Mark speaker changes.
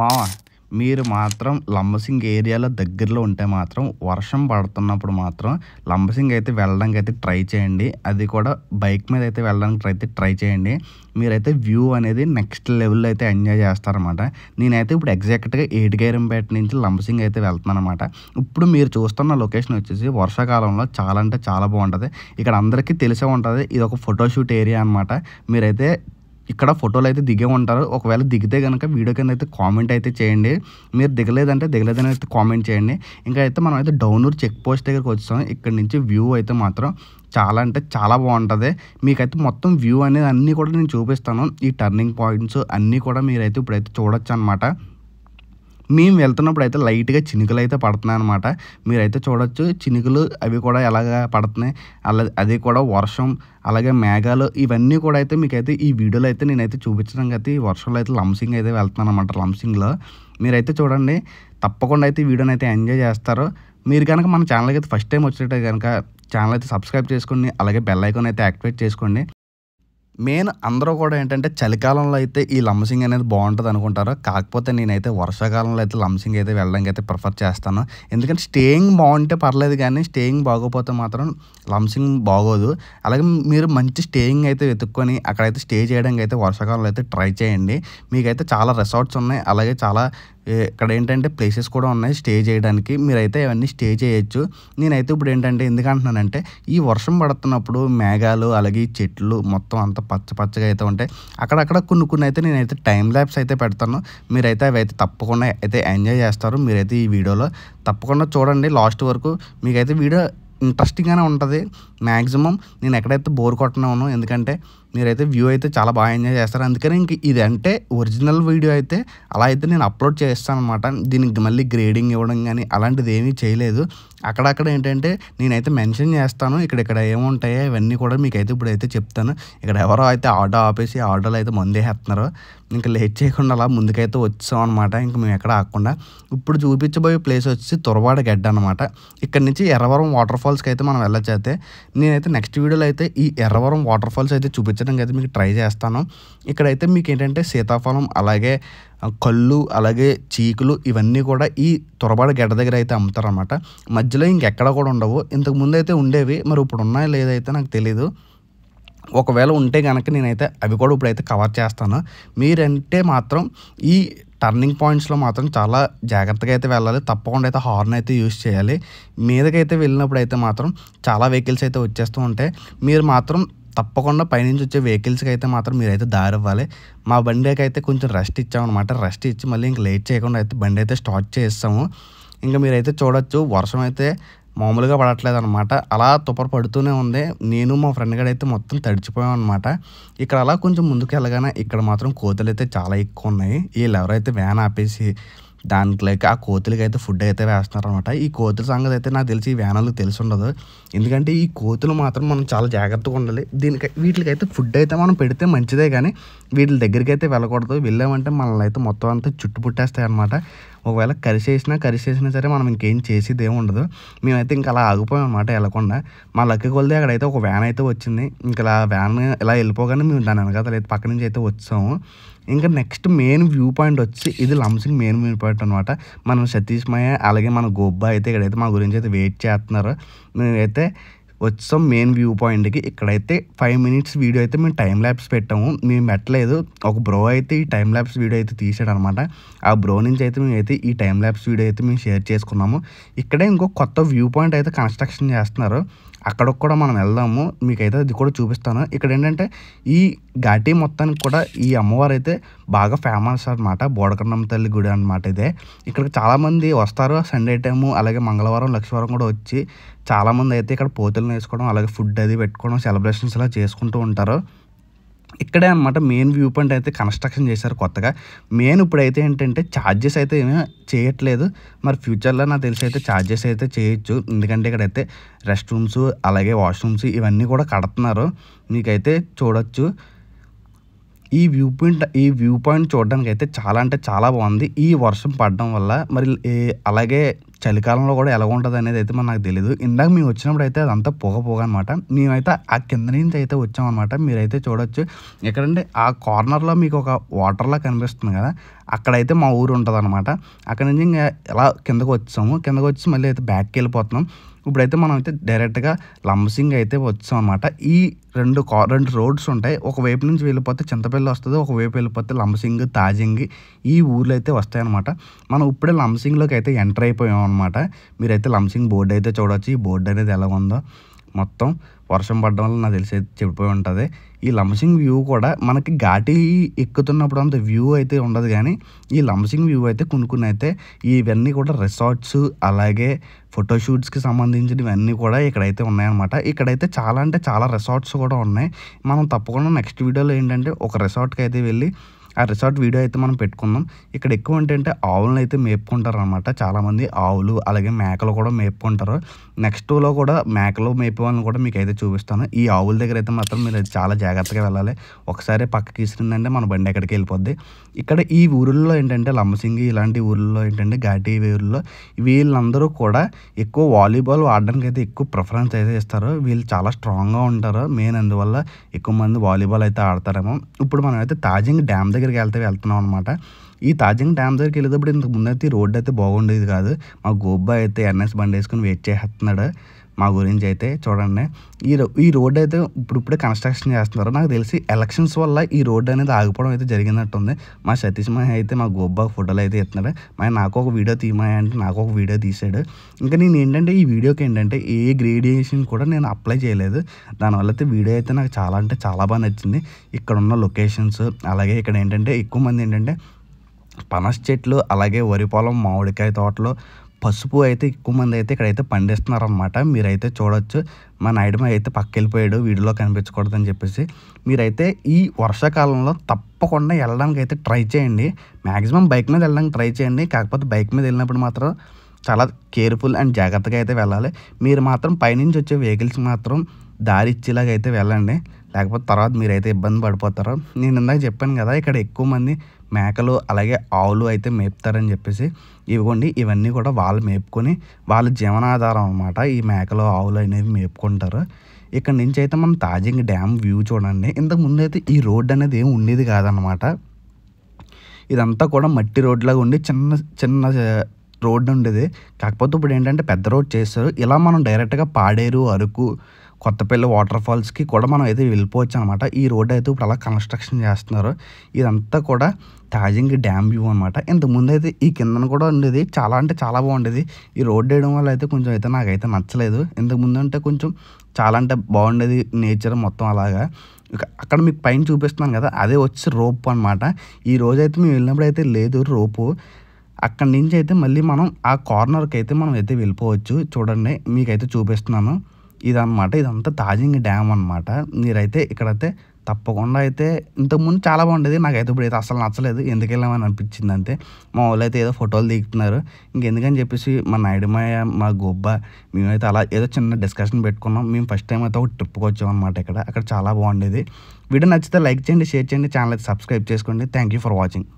Speaker 1: మా మీరు మాత్రం లంబసింగ్ ఏరియాలో దగ్గరలో ఉంటే మాత్రం వర్షం పడుతున్నప్పుడు మాత్రం లంబసింగ్ అయితే వెళ్ళడానికి అయితే ట్రై చేయండి అది కూడా బైక్ మీద అయితే వెళ్ళడానికి అయితే ట్రై చేయండి మీరైతే వ్యూ అనేది నెక్స్ట్ లెవెల్లో అయితే ఎంజాయ్ చేస్తారనమాట నేనైతే ఇప్పుడు ఎగ్జాక్ట్గా ఏటిగైరంపేట నుంచి లంబసింగ్ అయితే వెళ్తున్నాను అనమాట ఇప్పుడు మీరు చూస్తున్న లొకేషన్ వచ్చేసి వర్షాకాలంలో చాలా అంటే చాలా బాగుంటుంది ఇక్కడ అందరికీ తెలిసే ఉంటుంది ఇది ఒక ఫోటోషూట్ ఏరియా అనమాట మీరైతే ఇక్కడ ఫోటోలు అయితే దిగే ఉంటారు ఒకవేళ దిగితే కనుక వీడియో కింద అయితే కామెంట్ అయితే చేయండి మీరు దిగలేదంటే దిగలేదని అయితే కామెంట్ చేయండి ఇంకా అయితే మనం అయితే డౌన్లోడ్ చెక్ పోస్ట్ దగ్గరికి వచ్చాం ఇక్కడ నుంచి వ్యూ అయితే మాత్రం చాలా అంటే చాలా బాగుంటుంది మీకైతే మొత్తం వ్యూ అనేది అన్నీ కూడా నేను చూపిస్తాను ఈ టర్నింగ్ పాయింట్స్ అన్నీ కూడా మీరైతే ఇప్పుడైతే చూడొచ్చు అనమాట మేము వెళ్తున్నప్పుడు అయితే లైట్గా చినుకులు అయితే పడుతున్నాయి అనమాట మీరైతే చూడొచ్చు చినుకులు అవి కూడా ఎలాగ పడుతున్నాయి అలా అది కూడా వర్షం అలాగే మేఘాలు ఇవన్నీ కూడా అయితే మీకైతే ఈ వీడియోలో అయితే నేనైతే చూపించడం అయితే ఈ వర్షంలో అయితే లంసింగ్ అయితే వెళ్తున్నాను అనమాట లంసింగ్లో మీరైతే చూడండి తప్పకుండా అయితే వీడియోని అయితే ఎంజాయ్ చేస్తారు మీరు కనుక మన ఛానల్కి అయితే ఫస్ట్ టైం వచ్చినట్టే కనుక ఛానల్ అయితే సబ్స్క్రైబ్ చేసుకోండి అలాగే బెల్ ఐకాన్ అయితే యాక్టివేట్ చేసుకోండి మెయిన్ అందరూ కూడా ఏంటంటే చలికాలంలో అయితే ఈ లంసింగ్ అనేది బాగుంటుంది అనుకుంటారు కాకపోతే నేనైతే వర్షాకాలంలో అయితే లంసింగ్ అయితే వెళ్ళడానికి అయితే ప్రిఫర్ చేస్తాను ఎందుకంటే స్టేయింగ్ బాగుంటే పర్లేదు కానీ స్టేయింగ్ బాగోపోతే మాత్రం లంసింగ్ బాగోదు అలాగే మీరు మంచి స్టేయింగ్ అయితే వెతుక్కొని అక్కడైతే స్టే చేయడానికి అయితే వర్షాకాలంలో అయితే ట్రై చేయండి మీకైతే చాలా రిసార్ట్స్ ఉన్నాయి అలాగే చాలా ఇక్కడ ఏంటంటే ప్లేసెస్ కూడా ఉన్నాయి స్టే చేయడానికి మీరైతే అవన్నీ స్టే చేయొచ్చు నేనైతే ఇప్పుడు ఏంటంటే ఎందుకంటున్నానంటే ఈ వర్షం పడుతున్నప్పుడు మేఘాలు అలాగే చెట్లు మొత్తం అంత పచ్చ పచ్చగా అయితే ఉంటాయి అక్కడక్కడ కొన్ని కొన్ని అయితే నేనైతే టైం ల్యాబ్స్ అయితే పెడతాను మీరైతే అవి అయితే తప్పకుండా అయితే ఎంజాయ్ చేస్తారు మీరైతే ఈ వీడియోలో తప్పకుండా చూడండి లాస్ట్ వరకు మీకైతే వీడియో ఇంట్రెస్టింగ్గానే ఉంటుంది మ్యాక్సిమం నేను ఎక్కడైతే బోర్ కొట్టనాను ఎందుకంటే మీరైతే వ్యూ అయితే చాలా బాగా ఎంజాయ్ చేస్తారు అందుకని ఇంక ఇది అంటే ఒరిజినల్ వీడియో అయితే అలా అయితే నేను అప్లోడ్ చేస్తాను అనమాట దీనికి మళ్ళీ గ్రేడింగ్ ఇవ్వడం కానీ అలాంటిది ఏమీ చేయలేదు అక్కడక్కడ ఏంటంటే నేనైతే మెన్షన్ చేస్తాను ఇక్కడ ఇక్కడ ఏముంటాయో ఇవన్నీ కూడా మీకు అయితే ఇప్పుడైతే చెప్తాను ఇక్కడ ఎవరో అయితే ఆర్డర్ ఆపేసి ఆర్డర్లు అయితే మందేసేస్తున్నారు ఇంకా లేట్ చేయకుండా అలా ముందుకైతే వచ్చాం అనమాట ఇంక మేము ఎక్కడ ఆకుండా ఇప్పుడు చూపించబోయే ప్లేస్ వచ్చి తురవాడ గడ్డ అనమాట ఇక్కడ నుంచి ఎర్రవరం వాటర్ ఫాల్స్కి అయితే మనం వెళ్ళొచ్చైతే నేనైతే నెక్స్ట్ వీడియోలో అయితే ఈ ఎర్రవరం వాటర్ ఫాల్స్ అయితే చూపించడానికి అయితే మీకు ట్రై చేస్తాను ఇక్కడైతే మీకు ఏంటంటే సీతాఫలం అలాగే కళ్ళు అలాగే చీకులు ఇవన్నీ కూడా ఈ త్వరబాటు గడ్డ దగ్గర అయితే అమ్ముతారనమాట మధ్యలో ఇంకెక్కడ కూడా ఉండవు ఇంతకు ముందు అయితే ఉండేవి మరి ఇప్పుడు ఉన్నాయో లేదైతే నాకు తెలీదు ఒకవేళ ఉంటే కనుక నేనైతే అవి కూడా ఇప్పుడైతే కవర్ చేస్తాను మీరంటే మాత్రం ఈ టర్నింగ్ పాయింట్స్లో మాత్రం చాలా జాగ్రత్తగా అయితే వెళ్ళాలి తప్పకుండా అయితే హార్న్ అయితే యూస్ చేయాలి మీదకైతే వెళ్ళినప్పుడు అయితే మాత్రం చాలా వెహికల్స్ అయితే వచ్చేస్తూ ఉంటాయి మీరు మాత్రం తప్పకుండా పైనుంచి వచ్చే వెహికల్స్కి అయితే మాత్రం మీరైతే దారి ఇవ్వాలి మా బండికి అయితే కొంచెం రెస్ట్ ఇచ్చామన్నమాట రెస్ట్ ఇచ్చి మళ్ళీ ఇంకా లేట్ చేయకుండా అయితే బండి అయితే స్టార్ట్ చేస్తాము ఇంకా మీరైతే చూడొచ్చు వర్షం అయితే మామూలుగా పడట్లేదు అనమాట అలా తుపర పడుతూనే ఉంది నేను మా ఫ్రెండ్ గడ అయితే మొత్తం తడిచిపోయాం అనమాట ఇక్కడ అలా కొంచెం ముందుకు వెళ్ళగానే ఇక్కడ మాత్రం కోతలు అయితే చాలా ఎక్కువ ఉన్నాయి వీళ్ళు ఎవరైతే వ్యాన్ ఆపేసి లైక్ ఆ కోతులకి అయితే ఫుడ్ అయితే వేస్తున్నారు అనమాట ఈ కోతుల సంగతి అయితే నాకు తెలిసి ఈ వ్యానాలకు తెలిసి ఉండదు ఎందుకంటే ఈ కోతులు మాత్రం మనం చాలా జాగ్రత్తగా ఉండాలి దీనికి వీటికైతే ఫుడ్ అయితే మనం పెడితే మంచిదే కానీ వీటి దగ్గరికి అయితే వెళ్ళకూడదు వెళ్ళామంటే మనల్ని అయితే మొత్తం అంతా చుట్టుపుట్టేస్తాయి అనమాట ఒకవేళ కరిసేసినా కరిసేసినా సరే మనం ఇంకేం చేసేది ఏమి ఉండదు మేమైతే ఇంకా అలా ఆగిపోయాం అనమాట వెళ్ళకుండా మా లక్కి కొలితే అక్కడైతే ఒక వ్యాన్ అయితే వచ్చింది ఇంకా ఇలా వ్యాన్ ఇలా వెళ్ళిపోగానే మేము దాని వెనకాల అయితే పక్క నుంచి అయితే వచ్చాము ఇంకా నెక్స్ట్ మెయిన్ వ్యూ పాయింట్ వచ్చి ఇది లంసింగ్ మెయిన్ వ్యూ పాయింట్ అనమాట మనం సతీష్ మాయ అలాగే మన గొబ్బ అయితే ఇక్కడైతే మా గురించి అయితే వెయిట్ చేస్తున్నారు మేమైతే వచ్చాం మెయిన్ వ్యూ పాయింట్కి ఇక్కడైతే ఫైవ్ మినిట్స్ వీడియో అయితే మేము టైం ల్యాబ్స్ పెట్టాము మేము పెట్టలేదు ఒక బ్రో అయితే ఈ టైం ల్యాబ్స్ వీడియో అయితే తీసాడు అనమాట ఆ బ్రో నుంచి అయితే మేము అయితే ఈ టైం ల్యాబ్స్ వీడియో అయితే మేము షేర్ చేసుకున్నాము ఇక్కడే ఇంకో కొత్త వ్యూ పాయింట్ అయితే కన్స్ట్రక్షన్ చేస్తున్నారు అక్కడ కూడా మనం వెళ్దాము మీకైతే అది కూడా చూపిస్తాను ఇక్కడ ఏంటంటే ఈ ఘాటీ మొత్తానికి కూడా ఈ అమ్మవారు అయితే బాగా ఫేమస్ అనమాట బోడకన్నం తల్లి గుడి అనమాట ఇదే ఇక్కడ చాలామంది వస్తారు సండే టైము అలాగే మంగళవారం లక్ష్మీవారం కూడా వచ్చి చాలామంది అయితే ఇక్కడ పోతులు వేసుకోవడం అలాగే ఫుడ్ అది పెట్టుకోవడం సెలబ్రేషన్స్ అలా చేసుకుంటూ ఉంటారు ఇక్కడే అనమాట మెయిన్ వ్యూ పాయింట్ అయితే కన్స్ట్రక్షన్ చేశారు కొత్తగా మెయిన్ ఇప్పుడైతే ఏంటంటే ఛార్జెస్ అయితే ఏమీ చేయట్లేదు మరి ఫ్యూచర్లో నాకు తెలిసి అయితే ఛార్జెస్ అయితే చేయొచ్చు ఎందుకంటే ఇక్కడైతే రెస్ట్ రూమ్స్ అలాగే వాష్రూమ్స్ ఇవన్నీ కూడా కడుతున్నారు మీకైతే చూడొచ్చు ఈ వ్యూ పాయింట్ ఈ వ్యూ పాయింట్ చూడడానికి అయితే చాలా అంటే చాలా బాగుంది ఈ వర్షం పడడం వల్ల మరి అలాగే చలికాలంలో కూడా ఎలా ఉంటుంది అనేది అయితే మనకు తెలియదు ఇందాక మేము వచ్చినప్పుడు అయితే అదంతా పొగ పొగ అనమాట మేమైతే ఆ కింద నుంచి అయితే వచ్చామన్నమాట మీరైతే చూడొచ్చు ఎక్కడంటే ఆ కార్నర్లో మీకు ఒక వాటర్లా కనిపిస్తుంది కదా అక్కడైతే మా ఊరు ఉంటుంది అనమాట అక్కడ నుంచి ఇంకా ఎలా కిందకు వచ్చాము కిందకు వచ్చి మళ్ళీ అయితే బ్యాక్కి వెళ్ళిపోతున్నాం ఇప్పుడైతే మనం అయితే డైరెక్ట్గా లంబసింగ్ అయితే వచ్చాం అనమాట ఈ రెండు కా రెండు రోడ్స్ ఉంటాయి ఒకవైపు నుంచి వెళ్ళిపోతే చింతపల్లి వస్తుంది ఒకవైపు వెళ్ళిపోతే లంబసింగ్ తాజింగ్ ఈ ఊర్లు అయితే వస్తాయన్నమాట మనం ఇప్పుడే లంబసింగ్లోకి అయితే ఎంటర్ అయిపోయాం అనమాట మీరైతే లంబసింగ్ బోర్డు అయితే చూడవచ్చు ఈ బోర్డు అనేది ఎలా ఉందో మొత్తం వర్షం పడడం వల్ల నాకు తెలిసి చెడిపోయి ఉంటుంది ఈ లంసింగ్ వ్యూ కూడా మనకి ఘాటి ఎక్కుతున్నప్పుడు అంత వ్యూ అయితే ఉండదు కానీ ఈ లంసింగ్ వ్యూ అయితే కొన్ని కొన్ని అయితే ఇవన్నీ కూడా రిసార్ట్స్ అలాగే ఫోటోషూట్స్కి సంబంధించినవన్నీ కూడా ఇక్కడైతే ఉన్నాయన్నమాట ఇక్కడైతే చాలా అంటే చాలా రిసార్ట్స్ కూడా ఉన్నాయి మనం తప్పకుండా నెక్స్ట్ వీడియోలో ఏంటంటే ఒక రిసార్ట్కి అయితే వెళ్ళి ఆ రిసార్ట్ వీడియో అయితే మనం పెట్టుకుందాం ఇక్కడ ఎక్కువ ఏంటంటే ఆవులను అయితే మేపుకుంటారు అనమాట చాలామంది ఆవులు అలాగే మేకలు కూడా మేపుకుంటారు నెక్స్ట్లో కూడా మేకలు మేపేవాళ్ళని కూడా మీకు అయితే చూపిస్తాను ఈ ఆవుల దగ్గర అయితే మాత్రం మీరు చాలా జాగ్రత్తగా వెళ్ళాలి ఒకసారి పక్కకి ఇస్తుందంటే మన బండి ఎక్కడికి వెళ్ళిపోద్ది ఇక్కడ ఈ ఊరిలో ఏంటంటే లంబసింగి ఇలాంటి ఊరిలో ఏంటంటే ఘాటి ఊరిలో వీళ్ళందరూ కూడా ఎక్కువ వాలీబాల్ ఆడడానికి అయితే ఎక్కువ ప్రిఫరెన్స్ అయితే ఇస్తారు వీళ్ళు చాలా స్ట్రాంగ్గా ఉంటారు మెయిన్ అందువల్ల ఎక్కువ మంది వాలీబాల్ అయితే ఆడతారేమో ఇప్పుడు మనమైతే తాజింగ్ డ్యామ్ దగ్గర గర్కెల్తా వెళ్తున్నాం అన్నమాట ఈ తాజింగ్ డ్యామ్ దగ్గరకి వెళ్ళేదప్పుడు ఇంత మున్నతి రోడ్ అయితే బాగుండేది కాదు మా గోబ్బ అయితే ఎన్ఎస్ బండి తీసుకొని వెయిట్ చేస్తున్నాడు మా గురించి అయితే చూడండి ఈ రో ఈ రోడ్ అయితే ఇప్పుడిప్పుడే కన్స్ట్రక్షన్ చేస్తున్నారు నాకు తెలిసి ఎలక్షన్స్ వల్ల ఈ రోడ్ అనేది ఆగిపోవడం అయితే జరిగినట్టుంది మా సతీష్ మహి అయితే మా గోబ్బా ఫోటోలు అయితే ఇస్తున్నాడు మా నాకు ఒక వీడియో తీయమని అంటే నాకు ఒక వీడియో తీసాడు ఇంకా నేను ఏంటంటే ఈ వీడియోకి ఏంటంటే ఏ గ్రేడియేషన్ కూడా నేను అప్లై చేయలేదు దానివల్ల అయితే వీడియో అయితే నాకు చాలా అంటే చాలా బాగా నచ్చింది ఇక్కడ ఉన్న లొకేషన్స్ అలాగే ఇక్కడ ఏంటంటే ఎక్కువ మంది ఏంటంటే పనస చెట్లు అలాగే వరి పొలం మామిడికాయ తోటలు పసుపు అయితే ఎక్కువ మంది అయితే ఇక్కడైతే పండిస్తున్నారు అనమాట మీరైతే చూడొచ్చు మా నైడమ అయితే పక్క వెళ్ళిపోయాడు కనిపించకూడదు కనిపించకూడదని చెప్పేసి మీరైతే ఈ వర్షాకాలంలో తప్పకుండా వెళ్ళడానికి అయితే ట్రై చేయండి మ్యాక్సిమం బైక్ మీద వెళ్ళడానికి ట్రై చేయండి కాకపోతే బైక్ మీద వెళ్ళినప్పుడు మాత్రం చాలా కేర్ఫుల్ అండ్ జాగ్రత్తగా అయితే వెళ్ళాలి మీరు మాత్రం పైనుంచి వచ్చే వెహికల్స్ మాత్రం దారి ఇచ్చేలాగా అయితే వెళ్ళండి లేకపోతే తర్వాత మీరైతే ఇబ్బంది పడిపోతారు నేను ఇందాక చెప్పాను కదా ఇక్కడ ఎక్కువ మంది మేకలు అలాగే ఆవులు అయితే మేపుతారని చెప్పేసి ఇవ్వండి ఇవన్నీ కూడా వాళ్ళు మేపుకొని వాళ్ళ జీవనాధారం అనమాట ఈ మేకలు ఆవులు అనేవి మేపుకుంటారు ఇక్కడ నుంచి అయితే మనం తాజింగ్ డ్యామ్ వ్యూ చూడండి ఇంతకు ముందు అయితే ఈ రోడ్ అనేది ఏమి ఉండేది కాదనమాట ఇదంతా కూడా మట్టి రోడ్లాగా ఉండి చిన్న చిన్న రోడ్డు ఉండేది కాకపోతే ఇప్పుడు ఏంటంటే పెద్ద రోడ్ చేస్తారు ఇలా మనం డైరెక్ట్గా పాడేరు అరకు కొత్తపల్లి వాటర్ ఫాల్స్కి కూడా మనం అయితే వెళ్ళిపోవచ్చు అనమాట ఈ రోడ్ అయితే ఇప్పుడు అలా కన్స్ట్రక్షన్ చేస్తున్నారు ఇదంతా కూడా తాజింగ్ డ్యామ్ వ్యూ అనమాట ఇంతకుముందు అయితే ఈ కిందన కూడా ఉండేది చాలా అంటే చాలా బాగుండేది ఈ రోడ్ వేయడం వల్ల అయితే కొంచెం అయితే నాకైతే నచ్చలేదు ఇంతకుముందు అంటే కొంచెం చాలా అంటే బాగుండేది నేచర్ మొత్తం అలాగా అక్కడ మీకు పైన చూపిస్తున్నాను కదా అదే వచ్చి రోప్ అనమాట ఈ రోజైతే మేము వెళ్ళినప్పుడు అయితే లేదు రోపు అక్కడి నుంచి అయితే మళ్ళీ మనం ఆ కార్నర్కి అయితే మనం అయితే వెళ్ళిపోవచ్చు చూడండి మీకైతే చూపిస్తున్నాను ఇదన్నమాట ఇదంతా తాజింగ్ డ్యామ్ అనమాట మీరైతే ఇక్కడైతే తప్పకుండా అయితే ఇంతకుముందు చాలా బాగుండేది నాకైతే ఇప్పుడు అయితే అసలు నచ్చలేదు ఎందుకు వెళ్ళామని అనిపించింది అంతే మా వాళ్ళు అయితే ఏదో ఫోటోలు దిగుతున్నారు ఇంకెందుకని చెప్పేసి మా నాయుడుమయ్య మా గొబ్బ మేమైతే అలా ఏదో చిన్న డిస్కషన్ పెట్టుకున్నాం మేము ఫస్ట్ టైం అయితే ఒక ట్రిప్కి వచ్చామన్నమాట అనమాట ఇక్కడ అక్కడ చాలా బాగుండేది వీడియో నచ్చితే లైక్ చేయండి షేర్ చేయండి ఛానల్ అయితే సబ్స్క్రైబ్ చేసుకోండి థ్యాంక్ యూ ఫర్ వాచింగ్